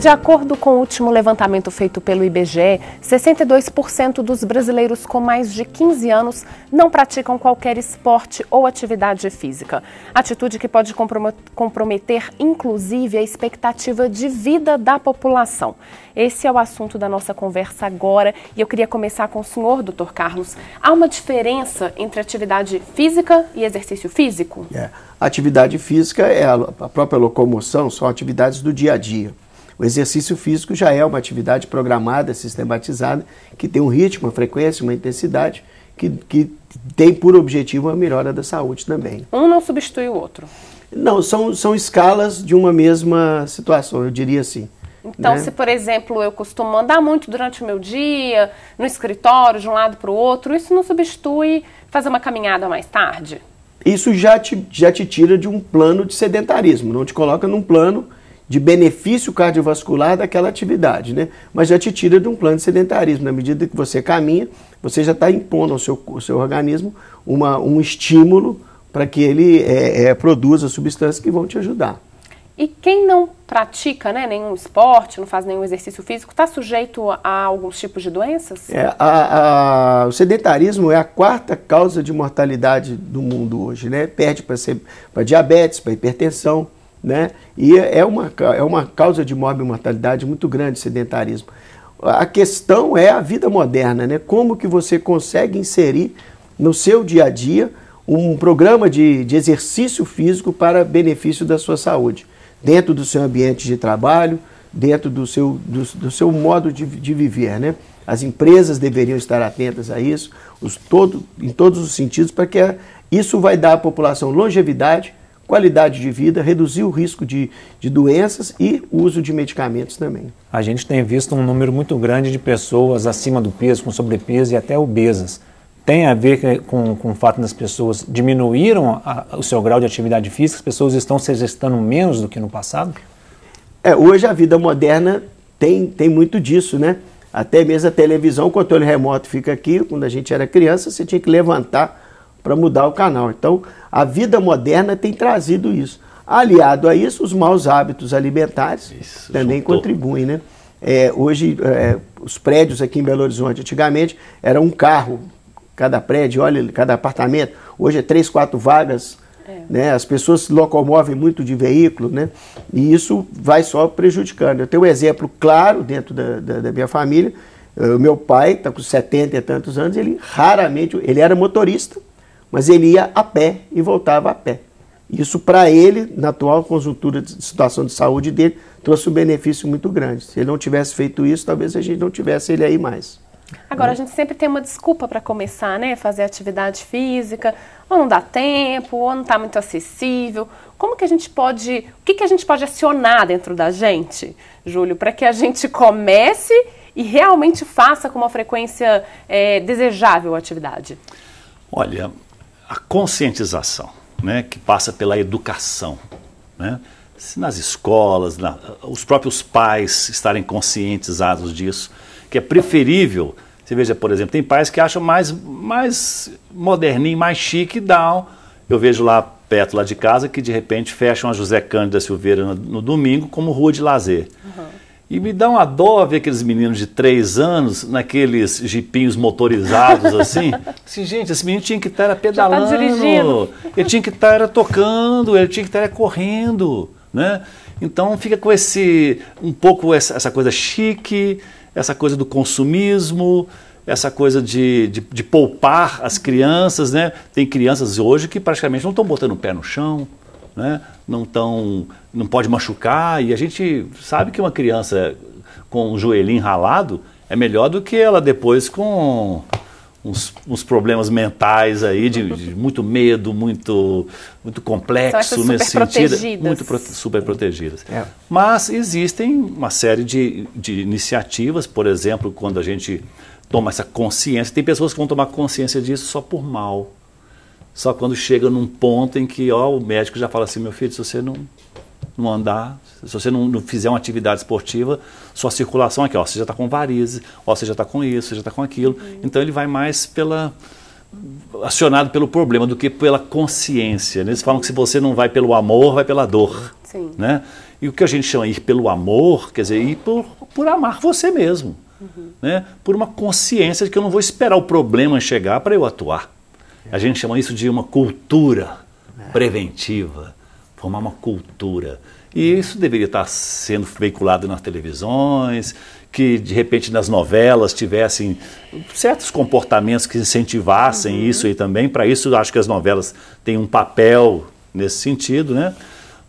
De acordo com o último levantamento feito pelo IBGE, 62% dos brasileiros com mais de 15 anos não praticam qualquer esporte ou atividade física. Atitude que pode comprometer, inclusive, a expectativa de vida da população. Esse é o assunto da nossa conversa agora e eu queria começar com o senhor, doutor Carlos. Há uma diferença entre atividade física e exercício físico? É. Atividade física é a própria locomoção, são atividades do dia a dia. O exercício físico já é uma atividade programada, sistematizada, que tem um ritmo, uma frequência, uma intensidade, que, que tem por objetivo a melhora da saúde também. Um não substitui o outro. Não, são, são escalas de uma mesma situação, eu diria assim. Então, né? se por exemplo eu costumo andar muito durante o meu dia, no escritório, de um lado para o outro, isso não substitui fazer uma caminhada mais tarde? Isso já te, já te tira de um plano de sedentarismo, não te coloca num plano de benefício cardiovascular daquela atividade, né? Mas já te tira de um plano de sedentarismo. Na medida que você caminha, você já está impondo ao seu, ao seu organismo uma, um estímulo para que ele é, é, produza substâncias que vão te ajudar. E quem não pratica né, nenhum esporte, não faz nenhum exercício físico, está sujeito a alguns tipos de doenças? É, a, a, o sedentarismo é a quarta causa de mortalidade do mundo hoje, né? Perde para diabetes, para hipertensão, né? E é uma, é uma causa de morte e mortalidade muito grande o sedentarismo. A questão é a vida moderna, né? Como que você consegue inserir no seu dia a dia um programa de, de exercício físico para benefício da sua saúde, dentro do seu ambiente de trabalho, dentro do seu, do, do seu modo de, de viver, né? As empresas deveriam estar atentas a isso, os todo, em todos os sentidos, para que isso vai dar à população longevidade qualidade de vida, reduzir o risco de, de doenças e uso de medicamentos também. A gente tem visto um número muito grande de pessoas acima do peso, com sobrepeso e até obesas. Tem a ver com, com o fato das pessoas diminuíram a, o seu grau de atividade física, as pessoas estão se exercitando menos do que no passado? É, hoje a vida moderna tem, tem muito disso, né? Até mesmo a televisão, o controle remoto fica aqui. Quando a gente era criança, você tinha que levantar para mudar o canal. Então, a vida moderna tem trazido isso. Aliado a isso, os maus hábitos alimentares isso, também juntou. contribuem, né? É, hoje, é, os prédios aqui em Belo Horizonte, antigamente, era um carro, cada prédio, olha, cada apartamento. Hoje é três, quatro vagas, é. né? As pessoas se locomovem muito de veículo, né? E isso vai só prejudicando. Eu tenho um exemplo claro dentro da, da, da minha família. O meu pai está com 70 e tantos anos, ele raramente, ele era motorista, mas ele ia a pé e voltava a pé. Isso para ele, na atual conjuntura de situação de saúde dele, trouxe um benefício muito grande. Se ele não tivesse feito isso, talvez a gente não tivesse ele aí mais. Agora, a né? gente sempre tem uma desculpa para começar, né? Fazer atividade física, ou não dá tempo, ou não está muito acessível. Como que a gente pode. O que, que a gente pode acionar dentro da gente, Júlio, para que a gente comece e realmente faça com uma frequência é, desejável a atividade? Olha, a conscientização, né, que passa pela educação. Né? Se nas escolas, na, os próprios pais estarem conscientizados disso, que é preferível. Você veja, por exemplo, tem pais que acham mais, mais moderninho, mais chique, down. Eu vejo lá perto lá de casa que de repente fecham a José Cândida Silveira no, no domingo como rua de lazer. Uhum. E me dá uma dó ver aqueles meninos de três anos, naqueles jipinhos motorizados assim. Assim, gente, esse menino tinha que estar tá pedalando, tá ele tinha que estar tocando, ele tinha que estar correndo, né? Então fica com esse um pouco essa, essa coisa chique, essa coisa do consumismo, essa coisa de, de, de poupar as crianças, né? Tem crianças hoje que praticamente não estão botando o pé no chão, né? não tão, não pode machucar. E a gente sabe que uma criança com o joelhinho ralado é melhor do que ela depois com uns, uns problemas mentais aí de, de, muito medo, muito muito complexo nesse sentido, muito super protegidas. É. Mas existem uma série de, de iniciativas, por exemplo, quando a gente toma essa consciência, tem pessoas que vão tomar consciência disso só por mal. Só quando chega num ponto em que ó, o médico já fala assim: meu filho, se você não, não andar, se você não, não fizer uma atividade esportiva, sua circulação aqui, ó, você já está com varizes, ó, você já está com isso, você já está com aquilo. Uhum. Então ele vai mais pela acionado pelo problema do que pela consciência. Né? Eles falam que se você não vai pelo amor, vai pela dor. Sim. Né? E o que a gente chama ir pelo amor, quer dizer, ir por, por amar você mesmo. Uhum. Né? Por uma consciência de que eu não vou esperar o problema chegar para eu atuar. A gente chama isso de uma cultura preventiva, formar uma cultura. E isso deveria estar sendo veiculado nas televisões, que de repente nas novelas tivessem certos comportamentos que incentivassem uhum. isso aí também. Para isso, eu acho que as novelas têm um papel nesse sentido, né?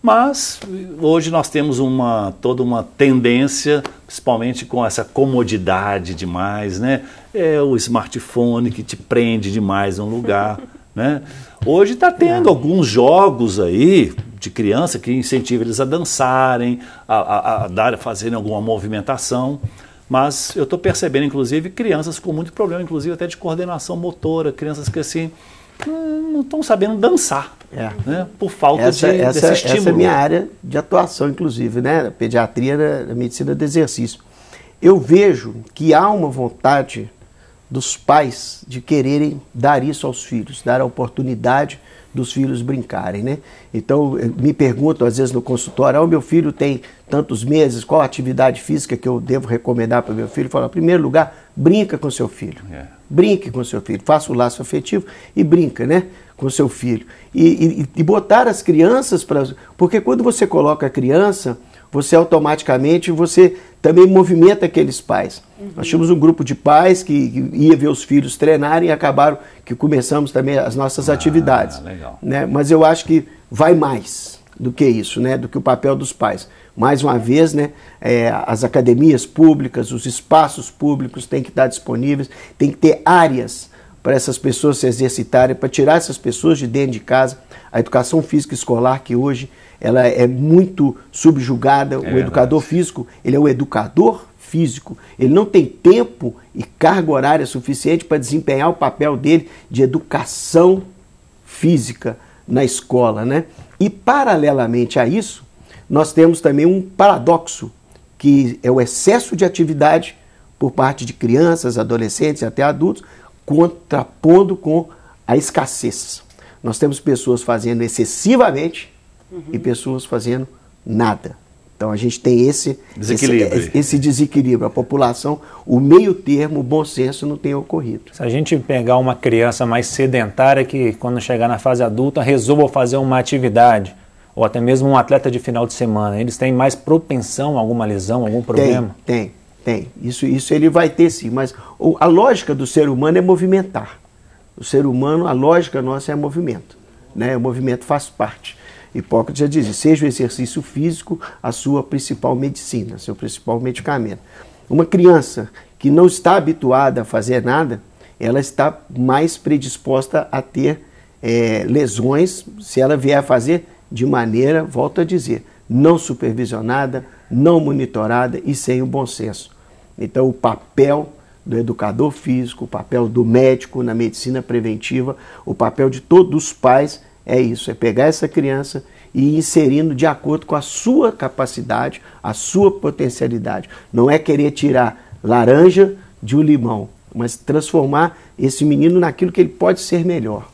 Mas hoje nós temos uma, toda uma tendência, principalmente com essa comodidade demais, né? é o smartphone que te prende demais a um lugar. né? Hoje está tendo é. alguns jogos aí de criança que incentivam eles a dançarem, a, a, a, dar, a fazerem alguma movimentação. Mas eu estou percebendo, inclusive, crianças com muito problema, inclusive até de coordenação motora, crianças que assim não estão sabendo dançar, é. né? por falta essa, de, essa, desse estímulo. Essa é minha área de atuação, inclusive, né? pediatria, da né? medicina do exercício. Eu vejo que há uma vontade dos pais de quererem dar isso aos filhos, dar a oportunidade dos filhos brincarem, né? Então, eh, me perguntam às vezes no consultório, ah, meu filho tem tantos meses, qual a atividade física que eu devo recomendar para meu filho? Fala, em primeiro lugar, brinca com seu filho. É. Brinque com seu filho, faça o laço afetivo e brinca, né? Com seu filho. E, e, e botar as crianças para... Porque quando você coloca a criança você automaticamente você também movimenta aqueles pais. Uhum. Nós tínhamos um grupo de pais que, que ia ver os filhos treinarem e acabaram que começamos também as nossas ah, atividades. Legal. Né? Mas eu acho que vai mais do que isso, né? do que o papel dos pais. Mais uma vez, né? É, as academias públicas, os espaços públicos têm que estar disponíveis, tem que ter áreas para essas pessoas se exercitarem, para tirar essas pessoas de dentro de casa. A educação física escolar que hoje ela é muito subjugada. É o verdade. educador físico, ele é o educador físico. Ele não tem tempo e carga horária suficiente para desempenhar o papel dele de educação física na escola, né? E paralelamente a isso, nós temos também um paradoxo, que é o excesso de atividade por parte de crianças, adolescentes e até adultos, contrapondo com a escassez. Nós temos pessoas fazendo excessivamente uhum. e pessoas fazendo nada. Então a gente tem esse desequilíbrio. Esse, esse, desequilíbrio. A população, o meio termo, o bom senso não tem ocorrido. Se a gente pegar uma criança mais sedentária que quando chegar na fase adulta resolva fazer uma atividade, ou até mesmo um atleta de final de semana, eles têm mais propensão a alguma lesão, algum problema? Tem, tem, tem. Isso, isso ele vai ter sim, mas a lógica do ser humano é movimentar. O ser humano, a lógica nossa é movimento. Né? O movimento faz parte. Hipócrates já dizia: seja o exercício físico a sua principal medicina, seu principal medicamento. Uma criança que não está habituada a fazer nada, ela está mais predisposta a ter é, lesões se ela vier a fazer de maneira, volto a dizer, não supervisionada, não monitorada e sem o bom senso. Então, o papel do educador físico, o papel do médico na medicina preventiva, o papel de todos os pais é isso, é pegar essa criança e ir inserindo de acordo com a sua capacidade, a sua potencialidade. Não é querer tirar laranja de um limão, mas transformar esse menino naquilo que ele pode ser melhor.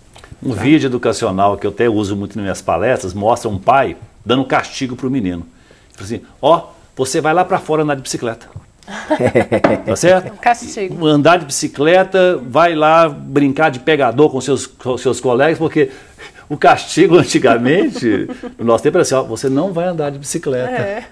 Um tá? vídeo educacional que eu até uso muito nas minhas palestras mostra um pai dando castigo para o menino. Ele tipo assim: ó, oh, você vai lá para fora andar de bicicleta. tá certo? É um castigo. Andar de bicicleta, vai lá brincar de pegador com seus, com seus colegas, porque o castigo antigamente, no nosso tempo era assim, ó, você não vai andar de bicicleta. É.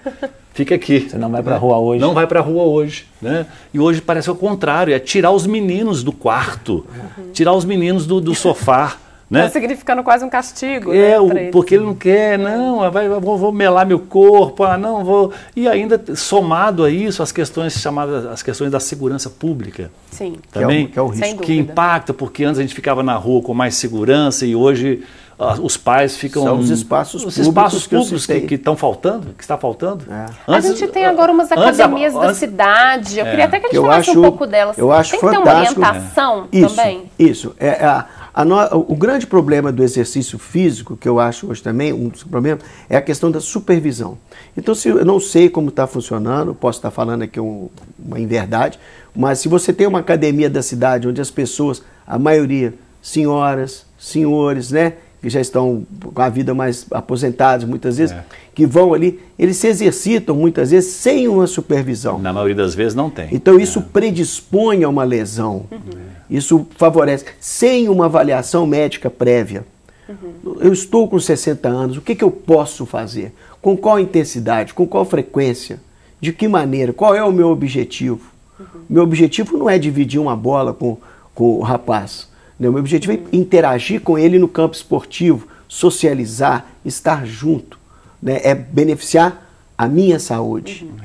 Fica aqui. Você não vai para a é. rua hoje. Não vai para a rua hoje. Né? E hoje parece o contrário, é tirar os meninos do quarto, uhum. tirar os meninos do, do sofá. Né? Tá significando quase um castigo. É, né, o, ele. porque ele não quer, não, ah, vai, vou, vou, melar meu corpo, ah, não vou. E ainda somado a isso, as questões chamadas, as questões da segurança pública. Sim. Também, que é o, que é o risco. Que impacta, porque antes a gente ficava na rua com mais segurança e hoje ah, os pais ficam. São os espaços os espaços públicos que, estão faltando, que está faltando. É. Antes, a gente tem ah, agora umas academias da antes, cidade. Eu é. queria até que a gente eu falasse acho, um pouco delas. Eu acho tem que ter uma orientação é. também. Isso. isso. É, é, a, a no, o grande problema do exercício físico, que eu acho hoje também, um dos problemas, é a questão da supervisão. Então, se eu não sei como está funcionando, posso estar tá falando aqui um, uma inverdade, mas se você tem uma academia da cidade onde as pessoas, a maioria, senhoras, senhores, né? que já estão com a vida mais aposentados muitas vezes, é. que vão ali, eles se exercitam muitas vezes sem uma supervisão. Na maioria das vezes não tem. Então isso é. predispõe a uma lesão. Uhum. Isso favorece sem uma avaliação médica prévia. Uhum. Eu estou com 60 anos, o que, que eu posso fazer? Com qual intensidade? Com qual frequência? De que maneira? Qual é o meu objetivo? Uhum. Meu objetivo não é dividir uma bola com, com o rapaz. Né? O meu objetivo é interagir com ele no campo esportivo, socializar, estar junto. Né? É beneficiar a minha saúde uhum.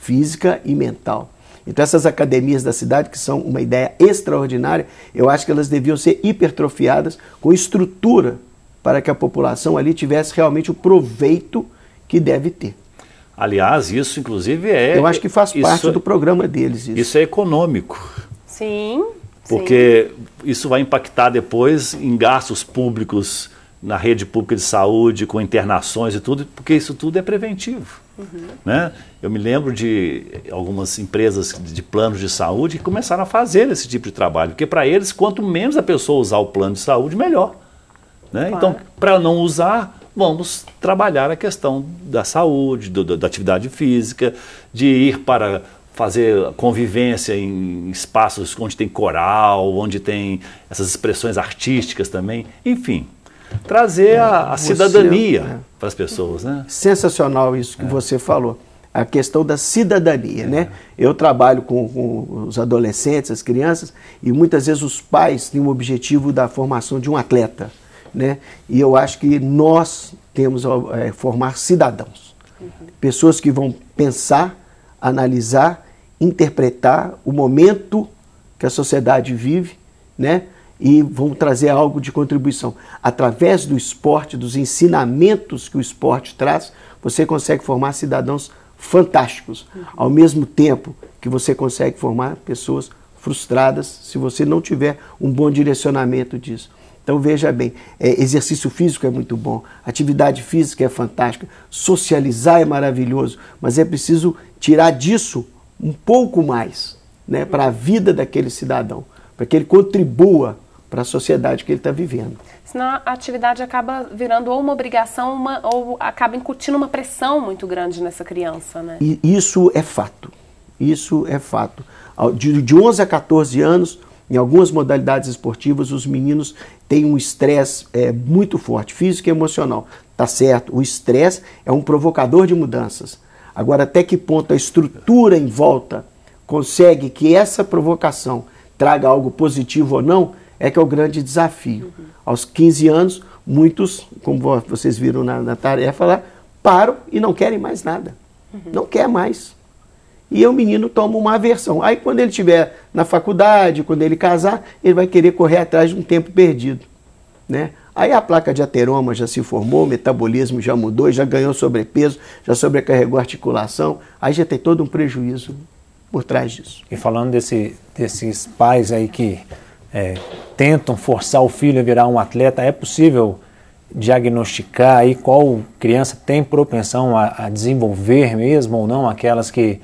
física e mental. Então essas academias da cidade, que são uma ideia extraordinária, eu acho que elas deviam ser hipertrofiadas com estrutura para que a população ali tivesse realmente o proveito que deve ter. Aliás, isso inclusive é. Eu acho que faz parte é do programa deles. Isso, isso é econômico. Sim porque Sim. isso vai impactar depois em gastos públicos na rede pública de saúde, com internações e tudo, porque isso tudo é preventivo. Uhum. Né? Eu me lembro de algumas empresas de planos de saúde que começaram a fazer esse tipo de trabalho, porque para eles, quanto menos a pessoa usar o plano de saúde, melhor. Né? Claro. Então, para não usar, vamos trabalhar a questão da saúde, do, da atividade física, de ir para fazer convivência em espaços onde tem coral, onde tem essas expressões artísticas também, enfim, trazer é, a, a você, cidadania é. para as pessoas, né? Sensacional isso que é. você falou, a questão da cidadania, né? É. Eu trabalho com, com, os adolescentes, as crianças e muitas vezes os pais têm o objetivo da formação de um atleta, né? E eu acho que nós temos a eh, formar cidadãos, uhum. pessoas que vão pensar, analisar interpretar o momento que a sociedade vive, né? E vão trazer algo de contribuição. Através do esporte, dos ensinamentos que o esporte traz, você consegue formar cidadãos fantásticos, uhum. ao mesmo tempo que você consegue formar pessoas frustradas se você não tiver um bom direcionamento disso. Então veja bem, é, exercício físico é muito bom, atividade física é fantástica, socializar é maravilhoso, mas é preciso tirar disso um pouco mais né, para a vida daquele cidadão, para que ele contribua para a sociedade que ele está vivendo. Senão a atividade acaba virando ou uma obrigação uma, ou acaba incutindo uma pressão muito grande nessa criança. Né? E isso é fato. Isso é fato. De, de 11 a 14 anos, em algumas modalidades esportivas, os meninos têm um estresse é, muito forte, físico e emocional. Tá certo, o estresse é um provocador de mudanças Agora, até que ponto a estrutura em volta consegue que essa provocação traga algo positivo ou não, é que é o grande desafio. Uhum. Aos 15 anos, muitos, como vocês viram na, na tarefa lá, param e não querem mais nada. Uhum. Não quer mais. E o menino toma uma aversão. Aí quando ele estiver na faculdade, quando ele casar, ele vai querer correr atrás de um tempo perdido. Né? Aí a placa de ateroma já se formou, o metabolismo já mudou, já ganhou sobrepeso, já sobrecarregou a articulação, aí já tem todo um prejuízo por trás disso. E falando desse, desses pais aí que é, tentam forçar o filho a virar um atleta, é possível diagnosticar aí qual criança tem propensão a, a desenvolver mesmo ou não aquelas que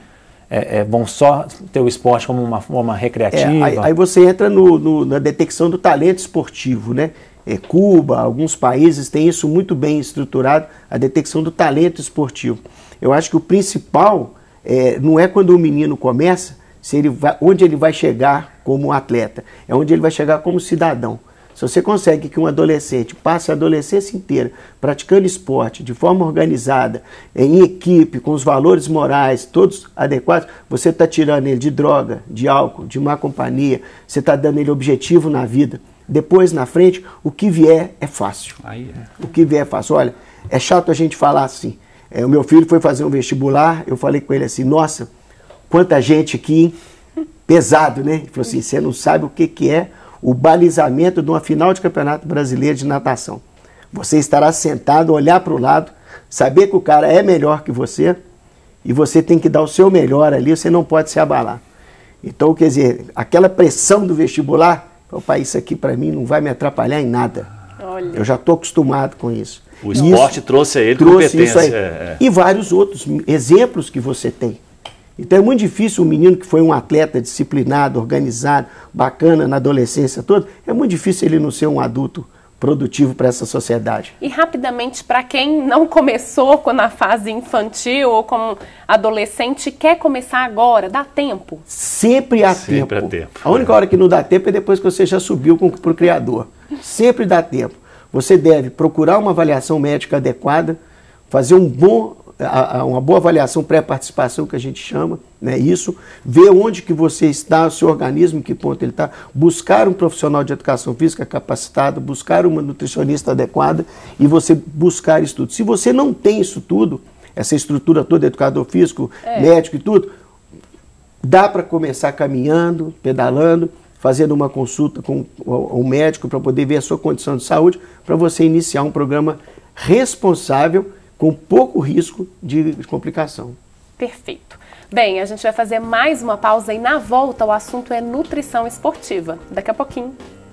é, é, vão só ter o esporte como uma forma é, recreativa. Aí, aí, você entra no, no, na detecção do talento esportivo, né? É, Cuba, alguns países têm isso muito bem estruturado, a detecção do talento esportivo. Eu acho que o principal é, não é quando o menino começa, se ele vai, onde ele vai chegar como atleta, é onde ele vai chegar como cidadão. Se você consegue que um adolescente passe a adolescência inteira praticando esporte de forma organizada, em equipe, com os valores morais todos adequados, você está tirando ele de droga, de álcool, de má companhia, você está dando ele objetivo na vida. Depois, na frente, o que vier é fácil. Aí é. O que vier é fácil. Olha, é chato a gente falar assim. É, o meu filho foi fazer um vestibular, eu falei com ele assim, nossa, quanta gente aqui, pesado, né? Ele falou assim, você não sabe o que, que é o balizamento de uma final de campeonato brasileiro de natação. Você estará sentado, olhar para o lado, saber que o cara é melhor que você e você tem que dar o seu melhor ali, você não pode se abalar. Então, quer dizer, aquela pressão do vestibular, opa, isso aqui para mim não vai me atrapalhar em nada. Olha. Eu já estou acostumado com isso. O esporte isso, trouxe a ele trouxe competência. Isso aí. É, é. E vários outros exemplos que você tem. Então é muito difícil um menino que foi um atleta disciplinado, organizado, bacana na adolescência toda, é muito difícil ele não ser um adulto produtivo para essa sociedade. E rapidamente, para quem não começou na fase infantil ou como adolescente, quer começar agora, dá tempo? Sempre há Sempre tempo. Há tempo. A única hora que não dá tempo é depois que você já subiu para o criador. Sempre dá tempo. Você deve procurar uma avaliação médica adequada, fazer um bom a, a uma boa avaliação pré-participação que a gente chama, né? Isso, ver onde que você está, o seu organismo, em que ponto ele está, buscar um profissional de educação física capacitado, buscar uma nutricionista adequada e você buscar isso tudo. Se você não tem isso tudo, essa estrutura toda, educador físico, é. médico e tudo, dá para começar caminhando, pedalando, fazendo uma consulta com o médico para poder ver a sua condição de saúde, para você iniciar um programa responsável com pouco risco de complicação. Perfeito. Bem, a gente vai fazer mais uma pausa e na volta o assunto é nutrição esportiva. Daqui a pouquinho.